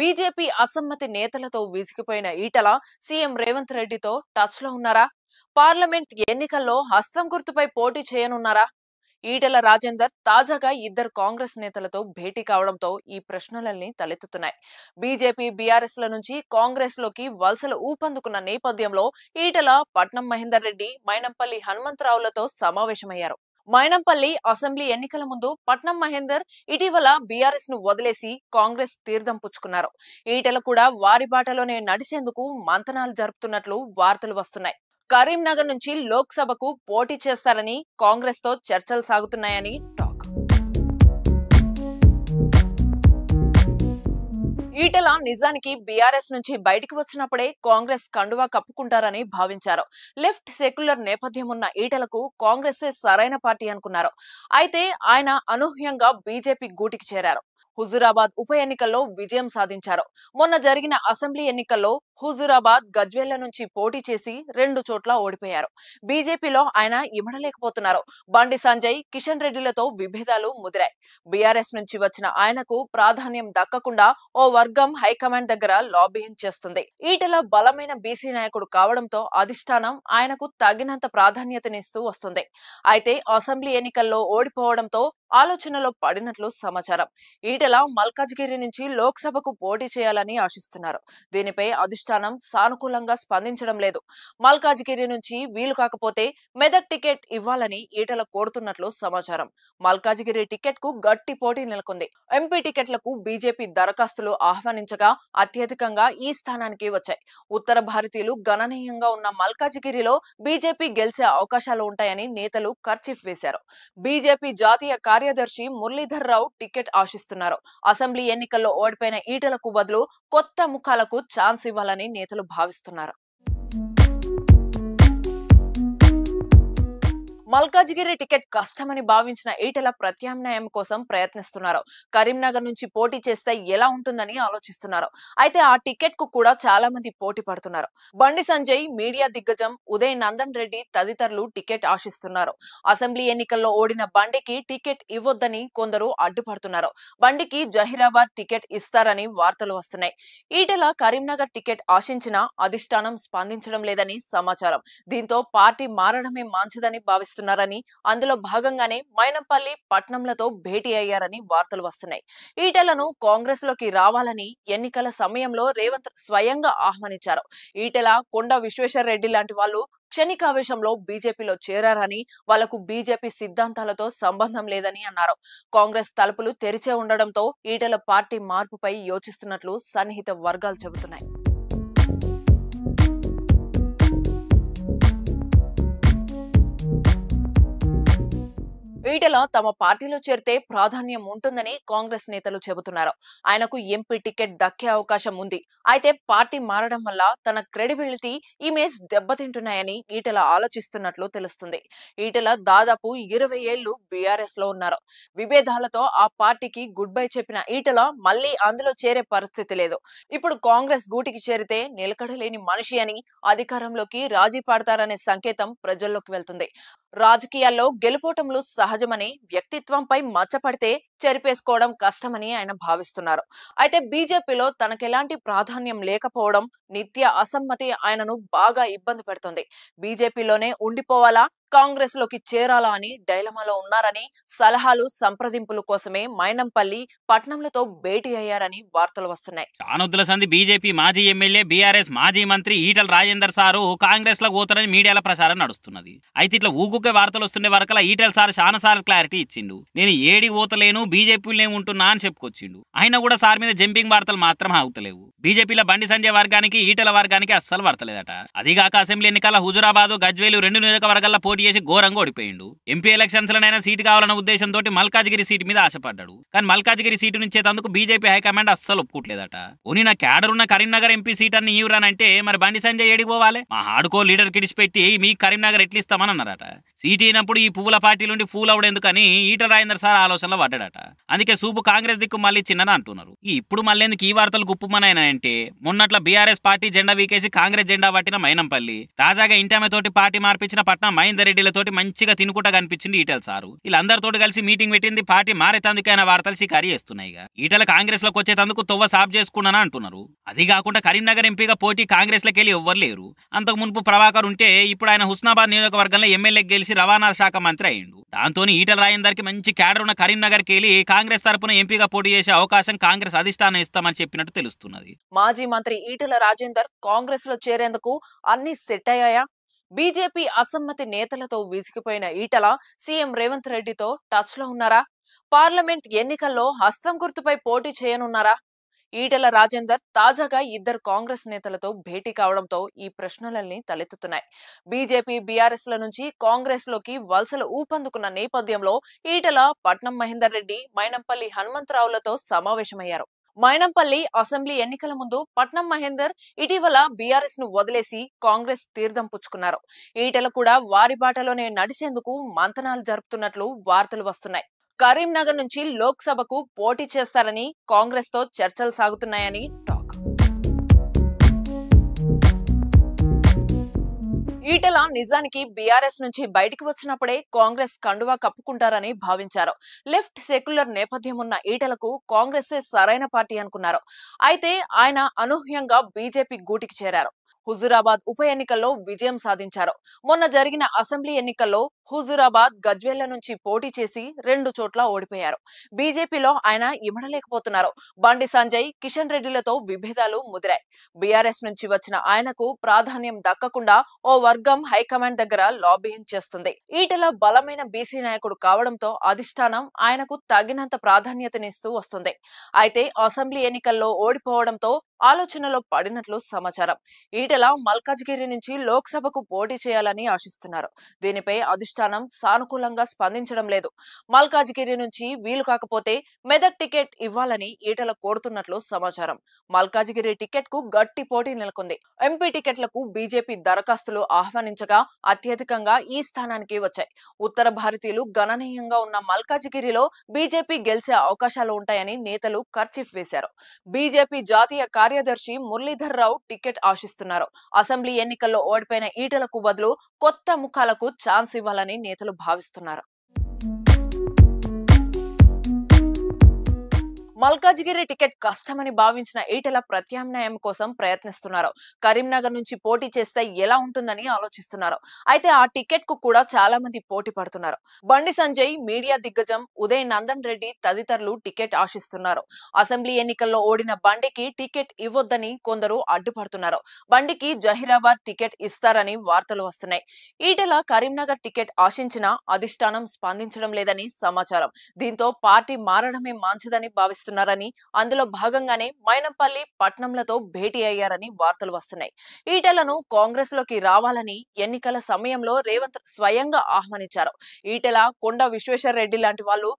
BJP అసమ్మతి నేతలతో విసిగిపోయిన Etela CM Revanth రెడ్డితో టచ్ లో ఉన్నారా పార్లమెంట్ ఎన్నికల్లో హస్తం గుర్తుపై పోటీ చేయనున్నారా ఈటల రాజేందర్ తాజాగా ఇద్దరు కాంగ్రెస్ నేతలతో భేటీ కావడంతో ఈ ప్రశ్నలన్నీ తలెత్తుతున్నాయి బీజేపీ బీఆర్ఎస్ ల నుంచి కాంగ్రెస్ లోకి వలసలు ఊపందుకున్న నేపథ్యంలో ఈటల పట్నం మహేందర్ రెడ్డి మైనంపల్లి హనుమంతరావులతో సమావేశమయ్యారు మైనంపల్లి అసెంబ్లీ ఎన్నికల ముందు పట్నం మహేందర్ ఇటీవల బీఆర్ఎస్ ను వదిలేసి కాంగ్రెస్ తీర్థం పుచ్చుకున్నారు ఈటెలు కూడా వారి బాటలోనే నడిచేందుకు మంతనాలు జరుపుతున్నట్లు వార్తలు వస్తున్నాయి కరీంనగర్ నుంచి లోక్సభకు పోటీ చేస్తారని కాంగ్రెస్ తో చర్చలు సాగుతున్నాయని ఈటల నిజానికి బీఆర్ఎస్ నుంచి బయటికి వచ్చినప్పుడే కాంగ్రెస్ కండువా కప్పుకుంటారని భావించారు లెఫ్ట్ సెక్యులర్ నేపథ్యం ఉన్న ఈటలకు కాంగ్రెస్ సరైన పార్టీ అనుకున్నారు అయితే ఆయన అనూహ్యంగా బీజేపీ గూటికి చేరారు హుజూరాబాద్ ఉప ఎన్నికల్లో విజయం సాధించారు మొన్న జరిగిన అసెంబ్లీ ఎన్నికల్లో హుజూరాబాద్ గజ్వేళ్ల నుంచి పోటీ చేసి రెండు చోట్ల ఓడిపోయారు బీజేపీలో ఆయన ఇమడలేకపోతున్నారు బండి సంజయ్ కిషన్ రెడ్డిలతో విభేదాలు ముదిరాయి బీఆర్ఎస్ నుంచి వచ్చిన ఆయనకు ప్రాధాన్యం దక్కకుండా ఓ వర్గం హైకమాండ్ దగ్గర లాబియింగ్ చేస్తుంది ఈటల బలమైన బీసీ నాయకుడు కావడంతో అధిష్టానం ఆయనకు తగినంత ప్రాధాన్యతనిస్తూ వస్తుంది అయితే అసెంబ్లీ ఎన్నికల్లో ఓడిపోవడంతో ఆలోచనలో పడినట్లు సమాచారం ఈటెల మల్కాజ్గిరి నుంచి లోక్సభకు పోటీ చేయాలని ఆశిస్తున్నారు దీనిపై అధిష్టానం సానుకూలంగా స్పందించడం లేదు మల్కాజ్గిరి నుంచి వీలు కాకపోతే మెదక్ టికెట్ ఇవ్వాలని ఈటల కోరుతున్నట్లు సమాచారం మల్కాజ్గిరి టికెట్ కు గట్టి పోటీ నెలకొంది ఎంపీ టికెట్లకు బీజేపీ దరఖాస్తులు ఆహ్వానించగా అత్యధికంగా ఈ స్థానానికి వచ్చాయి ఉత్తర భారతీయులు గణనీయంగా ఉన్న మల్కాజ్గిరిలో బీజేపీ గెలిచే అవకాశాలు ఉంటాయని నేతలు ఖర్చిఫ్ వేశారు బీజేపీ జాతీయ కార్యదర్శి మురళీధర్ రావు టికెట్ ఆశిస్తున్నారు అసెంబ్లీ ఎన్నికల్లో ఓడిపోయిన ఈటలకు బదులు కొత్త ముఖాలకు ఛాన్స్ ఇవ్వాలని నేతలు భావిస్తున్నారు మల్కాజ్గిరి టికెట్ కష్టమని భావించిన ఈటెల ప్రత్యామ్నాయం కోసం ప్రయత్నిస్తున్నారు కరీంనగర్ నుంచి పోటీ చేస్తే ఎలా ఉంటుందని ఆలోచిస్తున్నారు అయితే ఆ టికెట్ కు కూడా చాలా మంది పోటీ పడుతున్నారు బండి సంజయ్ మీడియా దిగ్గజం ఉదయ్ నందన్ రెడ్డి తదితరులు టికెట్ ఆశిస్తున్నారు అసెంబ్లీ ఎన్నికల్లో ఓడిన బండికి టికెట్ ఇవ్వొద్దని కొందరు అడ్డుపడుతున్నారు బండికి జహీరాబాద్ టికెట్ ఇస్తారని వార్తలు వస్తున్నాయి ఈటెల కరీంనగర్ టికెట్ ఆశించినా అధిష్టానం స్పందించడం లేదని సమాచారం దీంతో పార్టీ మారడమే మంచిదని భావిస్తున్నారు నిర్వహిస్తున్నారని అందులో భాగంగానే మైనంపల్లి పట్నంలతో భేటీ అయ్యారని వార్తలు వస్తున్నాయి ఈటెలను కాంగ్రెస్ లోకి రావాలని ఎన్నికల సమయంలో రేవంత్ స్వయంగా ఆహ్వానించారు ఈటెల కొండ విశ్వేశ్వర రెడ్డి లాంటి వాళ్ళు క్షణికావేశంలో బీజేపీలో చేరారని వాళ్లకు బీజేపీ సిద్ధాంతాలతో సంబంధం లేదని అన్నారు కాంగ్రెస్ తలుపులు తెరిచే ఉండడంతో ఈటెల పార్టీ మార్పుపై యోచిస్తున్నట్లు సన్నిహిత వర్గాలు చెబుతున్నాయి ఈటల తమ పార్టీలో చేరితే ప్రాధాన్యం ఉంటుందని కాంగ్రెస్ నేతలు చెబుతున్నారు ఆయనకు ఎంపీ టికెట్ దక్కే అవకాశం ఉంది అయితే పార్టీ మారడం వల్ల తన క్రెడిబిలిటీ ఇమేజ్ దెబ్బతింటున్నాయని ఈటల ఆలోచిస్తున్నట్లు తెలుస్తుంది ఈటల దాదాపు ఇరవై ఏళ్లు బీఆర్ఎస్ లో ఉన్నారు విభేదాలతో ఆ పార్టీకి గుడ్ బై చెప్పిన ఈటల మళ్లీ అందులో చేరే పరిస్థితి లేదు ఇప్పుడు కాంగ్రెస్ గూటికి చేరితే నిలకడలేని మనిషి అని అధికారంలోకి రాజీ పాడతారనే సంకేతం ప్రజల్లోకి వెళ్తుంది రాజకీయాల్లో గెలుపోటములు సహజం ప్రభుత్వమని వ్యక్తిత్వంపై మచ్చపడితే చెరిపేసుకోవడం కష్టమని ఆయన భావిస్తున్నారు అయితే బీజేపీలో తనకెలాంటి ప్రాధాన్యం లేకపోవడం నిత్య అసమ్మతి ఆయనను బాగా ఇబ్బంది పెడుతుంది బీజేపీలోనే ఉండిపోవాలా కాంగ్రెస్ లోకి చేరాలా అని డైలమాలో ఉన్నారని సలహాలు సంప్రదింపుల కోసమే మైనంపల్లి పట్నంలతో భేటీ అయ్యారని వార్తలు వస్తున్నాయి చానొద్దుల సంధి బీజేపీ మాజీ ఎమ్మెల్యే బీఆర్ఎస్ మాజీ మంత్రి ఈటల రాజేందర్ సారు కాంగ్రెస్ లో పోతారని మీడియాలో ప్రచారం నడుస్తున్నది అయితే ఇట్లా ఊగుకే వార్తలు వస్తుండే వరకలా ఈటల సార్ చాలా సార్ క్లారిటీ ఇచ్చిండు నేను ఏడి ఊతలేను బీజేపీలోనే ఉంటున్నా అని చెప్పుకొచ్చిండు అయినా కూడా సార్ మీద జంపింగ్ వార్తలు మాత్రం ఆగుతలేవు బీజేపీల బండి సంజయ్ వర్గానికి ఈటల వర్గానికి అస్సలు పడతలేదట అదిగాక అసెంబ్లీ ఎన్నికల హుజురాబాద్ గజ్వేలు రెండు నియోజకవర్గాల్లో పోటీ చేసి ఘోరంగా ఓడిపోయిండు ఎంపీ ఎలక్షన్స్ లోనైనా సీటు కావాలన్న ఉద్దేశంతో మల్కాజ్గిరి సీటు మీద ఆశపడ్డాడు కానీ మల్కాజ్గిరి సీటు నుంచేతందుకు బీజేపీ హైకమాండ్ అస్సలు ఒప్పుకోట్లేదట ఓని నా క్యాడర్ ఉన్న కరీంనగర్ ఎంపీ సీట్ అని ఈవురానంటే మరి బండి సంజయ్ ఏడిపోవాలి మా ఆడుకో లీడర్ కిడిచిపెట్టి మీ కరీంనగర్ ఎట్లిస్తామని అన్నారట సీట్ అయినప్పుడు ఈ పువ్వుల పార్టీ నుండి ఫూల్ అవడెందుకని ఈట రాజేందర్ సార్ ఆలోచనలో పడ్డాడట అందుకే సూపు కాంగ్రెస్ దిక్కు మళ్ళీ చిన్నన అంటున్నారు ఇప్పుడు మళ్ళీ ఎందుకు ఈ వార్తలు గుప్పుమనైనాయంటే మొన్నట్ల బీఆర్ఎస్ పార్టీ జెండా వీకేసి కాంగ్రెస్ జెండా పట్టిన మైనంపల్లి తాజాగా ఇంటామెతోటి పార్టీ మార్పించిన పట్నం మహేందర్ రెడ్డిలతోటి మంచిగా తినుకుంటా కనిపించింది ఈటల సారు వీళ్ళందరితో కలిసి మీటింగ్ పెట్టింది పార్టీ మారేతందుకైన వార్తలు షికారీ చేస్తున్నాయి ఈటల కాంగ్రెస్ లోకి వచ్చేతందుకు తొవ్వ సాఫ్ చేసుకున్నానా అంటున్నారు అది కాకుండా కరీంనగర్ ఎంపీగా పోటీ కాంగ్రెస్ లోకి వెళ్ళి ఎవ్వరు లేరు అంతకు మునుపు ప్రభాకర్ ఉంటే ఇప్పుడు ఆయన హుస్నాబాద్ నియోజకవర్గంలో ఎమ్మెల్యే గెలిచి రవాణా శాఖ మంత్రి అయ్యిండు దాంతో ఈటల రాయందరికి మంచి క్యాడర్ ఉన్న కరీంనగర్కి వెళ్ళి కాంగ్రెస్ తరపున ఎంపీగా పోటీ చేసే అవకాశం కాంగ్రెస్ అధిష్టానం ఇస్తామని చెప్పినట్టు తెలుస్తున్నది మాజీ మంత్రి ఈటల రాజేందర్ కాంగ్రెస్ లో చేరేందుకు అన్ని సెట్ అయ్యాయా బీజేపీ అసమ్మతి నేతలతో విసిగిపోయిన ఈటల సీఎం రేవంత్ రెడ్డితో టచ్ లో ఉన్నారా పార్లమెంట్ ఎన్నికల్లో హస్తం గుర్తుపై పోటీ చేయనున్నారా ఈటెల రాజేందర్ తాజాగా ఇద్దరు కాంగ్రెస్ నేతలతో భేటీ కావడంతో ఈ ప్రశ్నలన్నీ తలెత్తుతున్నాయి బీజేపీ బీఆర్ఎస్ ల నుంచి కాంగ్రెస్ లోకి వలసలు ఊపందుకున్న నేపథ్యంలో ఈటెల పట్నం మహేందర్ రెడ్డి మైనంపల్లి హనుమంతరావులతో సమావేశమయ్యారు మైనంపల్లి అసెంబ్లీ ఎన్నికల ముందు పట్నం మహేందర్ ఇటీవల బీఆర్ఎస్ ను వదిలేసి కాంగ్రెస్ తీర్థం పుచ్చుకున్నారు ఈటెల కూడా వారి బాటలోనే నడిచేందుకు మంతనాలు జరుపుతున్నట్లు వార్తలు వస్తున్నాయి కరీంనగర్ నుంచి లోక్సభకు పోటీ చేస్తారని కాంగ్రెస్ తో చర్చలు సాగుతున్నాయని టాక్ ఈటల నిజానికి బీఆర్ఎస్ నుంచి బయటికి వచ్చినప్పుడే కాంగ్రెస్ కండువా కప్పుకుంటారని భావించారు లెఫ్ట్ సెక్యులర్ నేపథ్యం ఉన్న ఈటలకు కాంగ్రెస్ సరైన పార్టీ అనుకున్నారు అయితే ఆయన అనూహ్యంగా బీజేపీ గూటికి చేరారు హుజూరాబాద్ ఉప ఎన్నికల్లో విజయం సాధించారు మొన్న జరిగిన అసెంబ్లీ ఎన్నికల్లో హుజూరాబాద్ గజ్వేళ్ల నుంచి పోటీ చేసి రెండు చోట్ల ఓడిపోయారు బీజేపీలో ఆయన ఇమడలేకపోతున్నారు బండి సంజయ్ కిషన్ రెడ్డిలతో విభేదాలు ముదిరాయి బీఆర్ఎస్ నుంచి వచ్చిన ఆయనకు ప్రాధాన్యం దక్కకుండా ఓ వర్గం హైకమాండ్ దగ్గర లాబీయింగ్ చేస్తుంది ఈటల బలమైన బీసీ నాయకుడు కావడంతో అధిష్టానం ఆయనకు తగినంత ప్రాధాన్యతనిస్తూ వస్తుంది అయితే అసెంబ్లీ ఎన్నికల్లో ఓడిపోవడంతో ఆలోచనలో పడినట్లు సమాచారం ఈటెల మల్కాజ్గిరి నుంచి లోక్సభకు పోటీ చేయాలని ఆశిస్తున్నారు దీనిపై అధిష్టానం సానుకూలంగా స్పందించడం లేదు మల్కాజ్గిరి నుంచి వీలు కాకపోతే మెదక్ టికెట్ ఇవ్వాలని ఈటెల కోరుతున్నట్లు సమాచారం మల్కాజ్గిరి టికెట్ కు గట్టి పోటీ నెలకొంది ఎంపీ టికెట్లకు బీజేపీ దరఖాస్తులు ఆహ్వానించగా అత్యధికంగా ఈ స్థానానికి వచ్చాయి ఉత్తర భారతీయులు గణనీయంగా ఉన్న మల్కాజ్గిరిలో బీజేపీ గెలిచే అవకాశాలు ఉంటాయని నేతలు ఖర్చిఫ్ వేశారు బీజేపీ జాతీయ కార్యదర్శి మురళీధర్ రావు టికెట్ ఆశిస్తున్నారు అసెంబ్లీ ఎన్నికల్లో ఓడిపోయిన ఈటలకు బదులు కొత్త ముఖాలకు ఛాన్స్ ఇవ్వాలని నేతలు భావిస్తున్నారు మల్కాజ్గిరి టికెట్ కష్టమని భావించిన ఈటెల ప్రత్యామ్నాయం కోసం ప్రయత్నిస్తున్నారు కరీంనగర్ నుంచి పోటీ చేస్తే ఎలా ఉంటుందని ఆలోచిస్తున్నారు అయితే ఆ టికెట్ కు కూడా చాలా మంది పోటీ పడుతున్నారు బండి సంజయ్ మీడియా దిగ్గజం ఉదయ్ నందన్ రెడ్డి తదితరులు టికెట్ ఆశిస్తున్నారు అసెంబ్లీ ఎన్నికల్లో ఓడిన బండికి టికెట్ ఇవ్వొద్దని కొందరు అడ్డుపడుతున్నారు బండికి జహీరాబాద్ టికెట్ ఇస్తారని వార్తలు వస్తున్నాయి ఈటెల కరీంనగర్ టికెట్ ఆశించినా అధిష్టానం స్పందించడం లేదని సమాచారం దీంతో పార్టీ మారడమే మంచిదని భావిస్తున్నారు చేస్తున్నారని అందులో భాగంగానే మైనంపల్లి పట్నంలతో భేటీ అయ్యారని వార్తలు వస్తున్నాయి ఈటెలను కాంగ్రెస్ లోకి రావాలని ఎన్నికల సమయంలో రేవంత్ స్వయంగా ఆహ్వానించారు ఈటెల కొండ రెడ్డి లాంటి వాళ్ళు